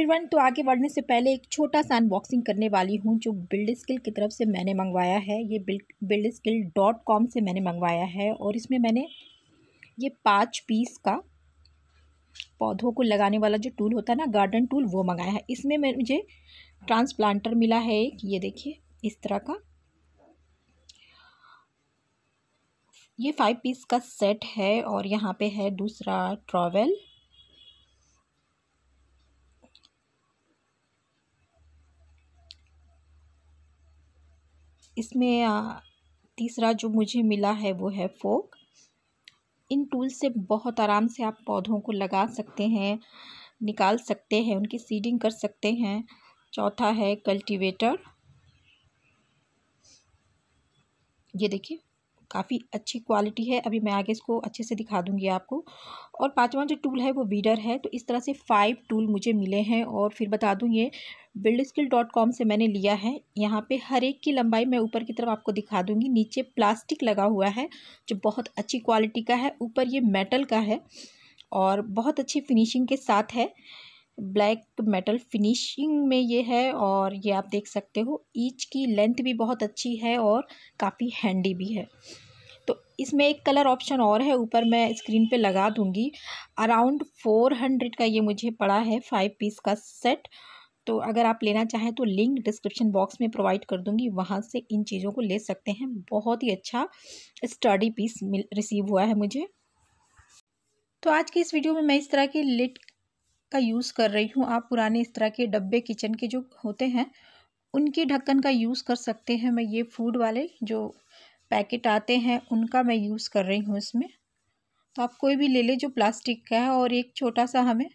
everyone तो आगे बढ़ने से पहले एक छोटा सा अनबॉक्सिंग करने वाली हूँ जो बिल्ड स्किल की तरफ से मैंने मंगवाया है ये बिल्ड स्किल डॉट कॉम से मैंने मंगवाया है और इसमें मैंने ये पाँच पीस का पौधों को लगाने वाला जो टूल होता है ना गार्डन टूल वो मंगाया है इसमें मैं मुझे ट्रांसप्लांटर मिला है एक ये देखिए इस तरह का ये फाइव पीस का सेट है और यहाँ पे है दूसरा ट्रॉवेल इसमें तीसरा जो मुझे मिला है वो है फ़ोक इन टूल से बहुत आराम से आप पौधों को लगा सकते हैं निकाल सकते हैं उनकी सीडिंग कर सकते हैं चौथा है कल्टीवेटर ये देखिए काफ़ी अच्छी क्वालिटी है अभी मैं आगे इसको अच्छे से दिखा दूँगी आपको और पाँचवा जो टूल है वो वीडर है तो इस तरह से फाइव टूल मुझे मिले हैं और फिर बता दूँ ये बिल्ड स्किल डॉट कॉम से मैंने लिया है यहाँ पे हर एक की लंबाई मैं ऊपर की तरफ आपको दिखा दूँगी नीचे प्लास्टिक लगा हुआ है जो बहुत अच्छी क्वालिटी का है ऊपर ये मेटल का है और बहुत अच्छी फिनिशिंग के साथ है ब्लैक मेटल फिनिशिंग में ये है और ये आप देख सकते हो ईच की लेंथ भी बहुत अच्छी है और काफ़ी हैंडी भी है तो इसमें एक कलर ऑप्शन और है ऊपर मैं स्क्रीन पे लगा दूंगी अराउंड फोर हंड्रेड का ये मुझे पड़ा है फाइव पीस का सेट तो अगर आप लेना चाहें तो लिंक डिस्क्रिप्शन बॉक्स में प्रोवाइड कर दूंगी वहाँ से इन चीज़ों को ले सकते हैं बहुत ही अच्छा स्टडी पीस मिल रिसीव हुआ है मुझे तो आज की इस वीडियो में मैं इस तरह की लिट का यूज़ कर रही हूँ आप पुराने इस तरह के डब्बे किचन के जो होते हैं उनके ढक्कन का यूज़ कर सकते हैं मैं ये फूड वाले जो पैकेट आते हैं उनका मैं यूज़ कर रही हूँ इसमें तो आप कोई भी ले ले जो प्लास्टिक का है और एक छोटा सा हमें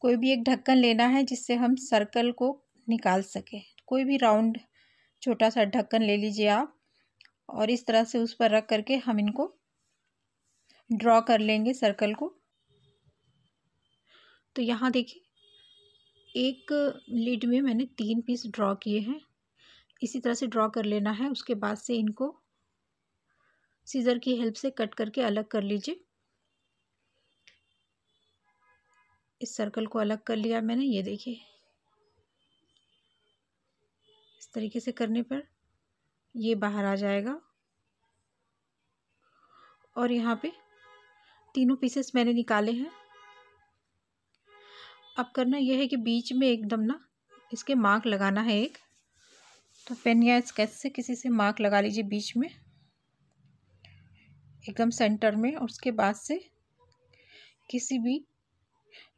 कोई भी एक ढक्कन लेना है जिससे हम सर्कल को निकाल सकें कोई भी राउंड छोटा सा ढक्कन ले लीजिए आप और इस तरह से उस पर रख करके हम इनको ड्रॉ कर लेंगे सर्कल को तो यहाँ देखिए एक लीड में मैंने तीन पीस ड्रॉ किए हैं इसी तरह से ड्रॉ कर लेना है उसके बाद से इनको सीज़र की हेल्प से कट करके अलग कर लीजिए इस सर्कल को अलग कर लिया मैंने ये देखिए इस तरीके से करने पर ये बाहर आ जाएगा और यहाँ पे तीनों पीसेस मैंने निकाले हैं अब करना यह है कि बीच में एकदम ना इसके मार्क लगाना है एक तो पेन या स्केच से किसी से मार्क लगा लीजिए बीच में एकदम सेंटर में और उसके बाद से किसी भी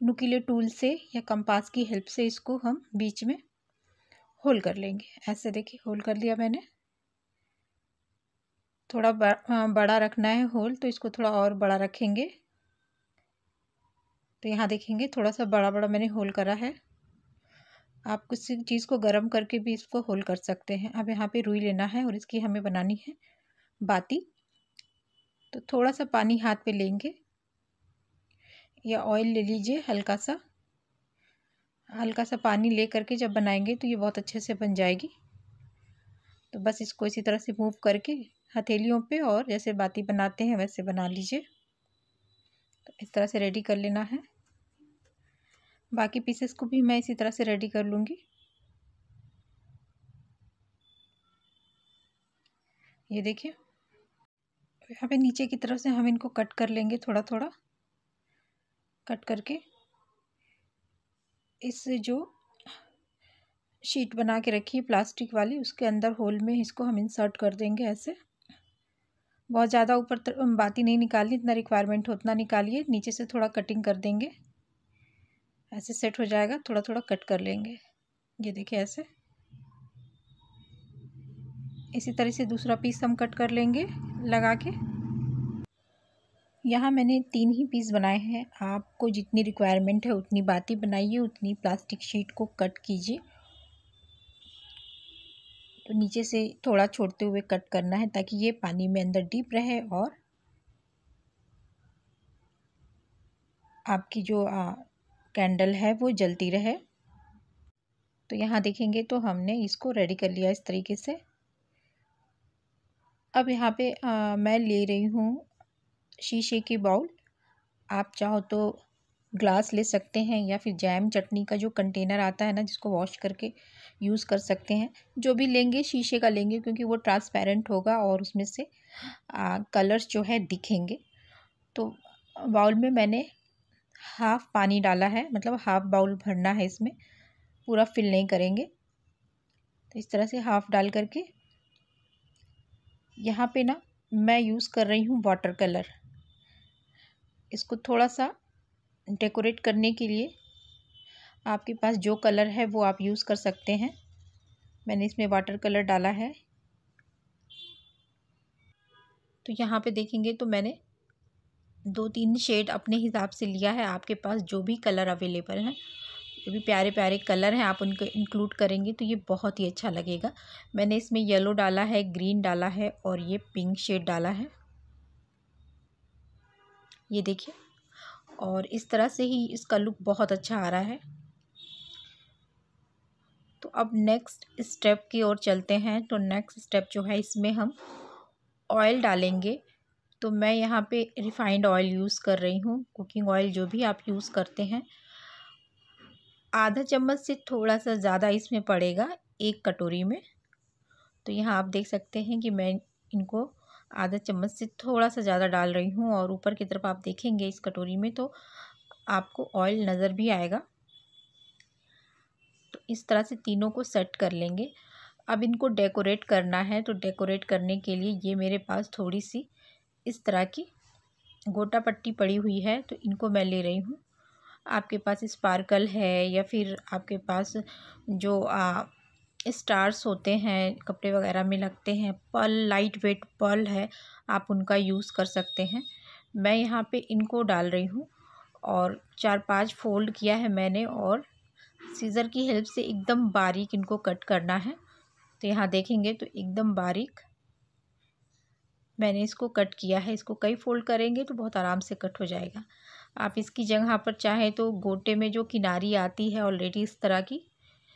नुकीले टूल से या कंपास की हेल्प से इसको हम बीच में होल कर लेंगे ऐसे देखिए होल कर लिया मैंने थोड़ा बड़ा रखना है होल तो इसको थोड़ा और बड़ा रखेंगे तो यहाँ देखेंगे थोड़ा सा बड़ा बड़ा मैंने होल करा है आप किसी चीज़ को गर्म करके भी इसको होल कर सकते हैं अब यहाँ पे रुई लेना है और इसकी हमें बनानी है बाती तो थोड़ा सा पानी हाथ पे लेंगे या ऑयल ले लीजिए हल्का सा हल्का सा पानी ले करके जब बनाएंगे तो ये बहुत अच्छे से बन जाएगी तो बस इसको इसी तरह से मूव करके हथेलियों पे और जैसे बाती बनाते हैं वैसे बना लीजिए तो इस तरह से रेडी कर लेना है बाकी पीसेस को भी मैं इसी तरह से रेडी कर लूँगी ये देखिए यहाँ पे नीचे की तरफ से हम इनको कट कर लेंगे थोड़ा थोड़ा कट करके इस जो शीट बना के रखी है प्लास्टिक वाली उसके अंदर होल में इसको हम इंसर्ट कर देंगे ऐसे बहुत ज़्यादा ऊपर बाती नहीं निकालनी इतना रिक्वायरमेंट उतना निकालिए नीचे से थोड़ा कटिंग कर देंगे ऐसे सेट हो जाएगा थोड़ा थोड़ा कट कर लेंगे ये देखिए ऐसे इसी तरह से दूसरा पीस हम कट कर लेंगे लगा के यहाँ मैंने तीन ही पीस बनाए हैं आपको जितनी रिक्वायरमेंट है उतनी बाती बनाइए उतनी प्लास्टिक शीट को कट कीजिए तो नीचे से थोड़ा छोड़ते हुए कट करना है ताकि ये पानी में अंदर डीप रहे और आपकी जो कैंडल है वो जलती रहे तो यहाँ देखेंगे तो हमने इसको रेडी कर लिया इस तरीके से अब यहाँ पे आ, मैं ले रही हूँ शीशे की बाउल आप चाहो तो ग्लास ले सकते हैं या फिर जैम चटनी का जो कंटेनर आता है ना जिसको वॉश करके यूज़ कर सकते हैं जो भी लेंगे शीशे का लेंगे क्योंकि वो ट्रांसपेरेंट होगा और उसमें से आ, कलर्स जो है दिखेंगे तो बाउल में मैंने हाफ़ पानी डाला है मतलब हाफ़ बाउल भरना है इसमें पूरा फिल नहीं करेंगे तो इस तरह से हाफ़ डाल करके यहाँ पे ना मैं यूज़ कर रही हूँ वाटर कलर इसको थोड़ा सा डेकोरेट करने के लिए आपके पास जो कलर है वो आप यूज़ कर सकते हैं मैंने इसमें वाटर कलर डाला है तो यहाँ पे देखेंगे तो मैंने दो तीन शेड अपने हिसाब से लिया है आपके पास जो भी कलर अवेलेबल हैं जो भी प्यारे प्यारे कलर हैं आप उनको इंक्लूड करेंगे तो ये बहुत ही अच्छा लगेगा मैंने इसमें येलो डाला है ग्रीन डाला है और ये पिंक शेड डाला है ये देखिए और इस तरह से ही इसका लुक बहुत अच्छा आ रहा है तो अब नेक्स्ट स्टेप की ओर चलते हैं तो नेक्स्ट स्टेप जो है इसमें हम ऑयल डालेंगे तो मैं यहाँ पे रिफ़ाइंड ऑयल यूज़ कर रही हूँ कुकिंग ऑयल जो भी आप यूज़ करते हैं आधा चम्मच से थोड़ा सा ज़्यादा इसमें पड़ेगा एक कटोरी में तो यहाँ आप देख सकते हैं कि मैं इनको आधा चम्मच से थोड़ा सा ज़्यादा डाल रही हूँ और ऊपर की तरफ आप देखेंगे इस कटोरी में तो आपको ऑयल नज़र भी आएगा तो इस तरह से तीनों को सेट कर लेंगे अब इनको डेकोरेट करना है तो डेकोरेट करने के लिए ये मेरे पास थोड़ी सी इस तरह की गोटा पट्टी पड़ी हुई है तो इनको मैं ले रही हूँ आपके पास स्पार्कल है या फिर आपके पास जो आ, स्टार्स होते हैं कपड़े वगैरह में लगते हैं पल लाइट वेट पल है आप उनका यूज़ कर सकते हैं मैं यहाँ पे इनको डाल रही हूँ और चार पांच फोल्ड किया है मैंने और सीज़र की हेल्प से एकदम बारीक इनको कट करना है तो यहाँ देखेंगे तो एकदम बारीक मैंने इसको कट किया है इसको कई फोल्ड करेंगे तो बहुत आराम से कट हो जाएगा आप इसकी जगह पर चाहे तो गोटे में जो किनारी आती है ऑलरेडी इस तरह की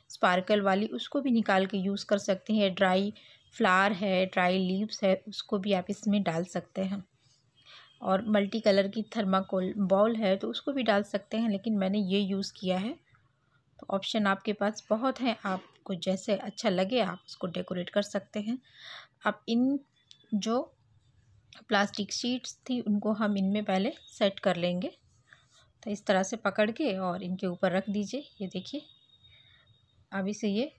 स्पार्कल वाली उसको भी निकाल के यूज़ कर सकते हैं ड्राई फ्लावर है ड्राई लीव्स है उसको भी आप इसमें डाल सकते हैं और मल्टी कलर की थर्माकोल बॉल है तो उसको भी डाल सकते हैं लेकिन मैंने ये यूज़ किया है तो ऑप्शन आपके पास बहुत हैं आपको जैसे अच्छा लगे आप उसको डेकोरेट कर सकते हैं आप इन जो प्लास्टिक शीट्स थी उनको हम इनमें पहले सेट कर लेंगे तो इस तरह से पकड़ के और इनके ऊपर रख दीजिए ये देखिए अभी से ये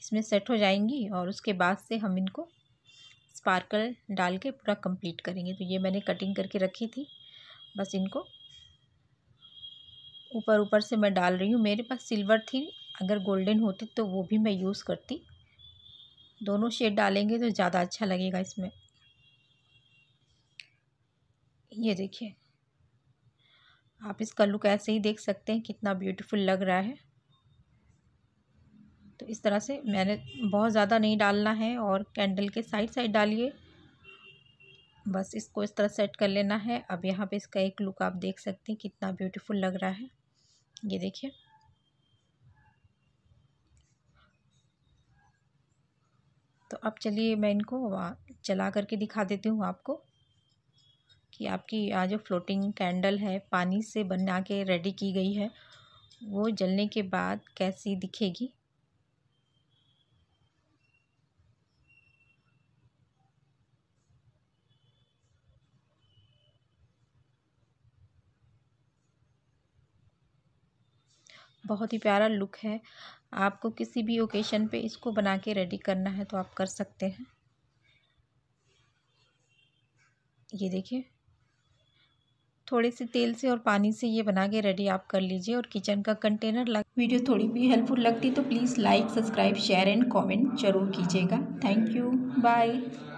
इसमें सेट हो जाएंगी और उसके बाद से हम इनको स्पार्कल डाल के पूरा कंप्लीट करेंगे तो ये मैंने कटिंग करके रखी थी बस इनको ऊपर ऊपर से मैं डाल रही हूँ मेरे पास सिल्वर थी अगर गोल्डन होती तो वो भी मैं यूज़ करती दोनों शेड डालेंगे तो ज़्यादा अच्छा लगेगा इसमें ये देखिए आप इसका लुक ऐसे ही देख सकते हैं कितना ब्यूटीफुल लग रहा है तो इस तरह से मैंने बहुत ज़्यादा नहीं डालना है और कैंडल के साइड साइड डालिए बस इसको इस तरह सेट कर लेना है अब यहाँ पे इसका एक लुक आप देख सकते हैं कितना ब्यूटीफुल लग रहा है ये देखिए तो अब चलिए मैं इनको चला करके दिखा देती हूँ आपको कि आपकी जो फ्लोटिंग कैंडल है पानी से बना के रेडी की गई है वो जलने के बाद कैसी दिखेगी बहुत ही प्यारा लुक है आपको किसी भी ओकेशन पे इसको बना के रेडी करना है तो आप कर सकते हैं ये देखिए थोड़े से तेल से और पानी से ये बना के रेडी आप कर लीजिए और किचन का कंटेनर लग वीडियो थोड़ी भी हेल्पफुल लगती तो please like subscribe share and comment जरूर कीजिएगा थैंक यू बाय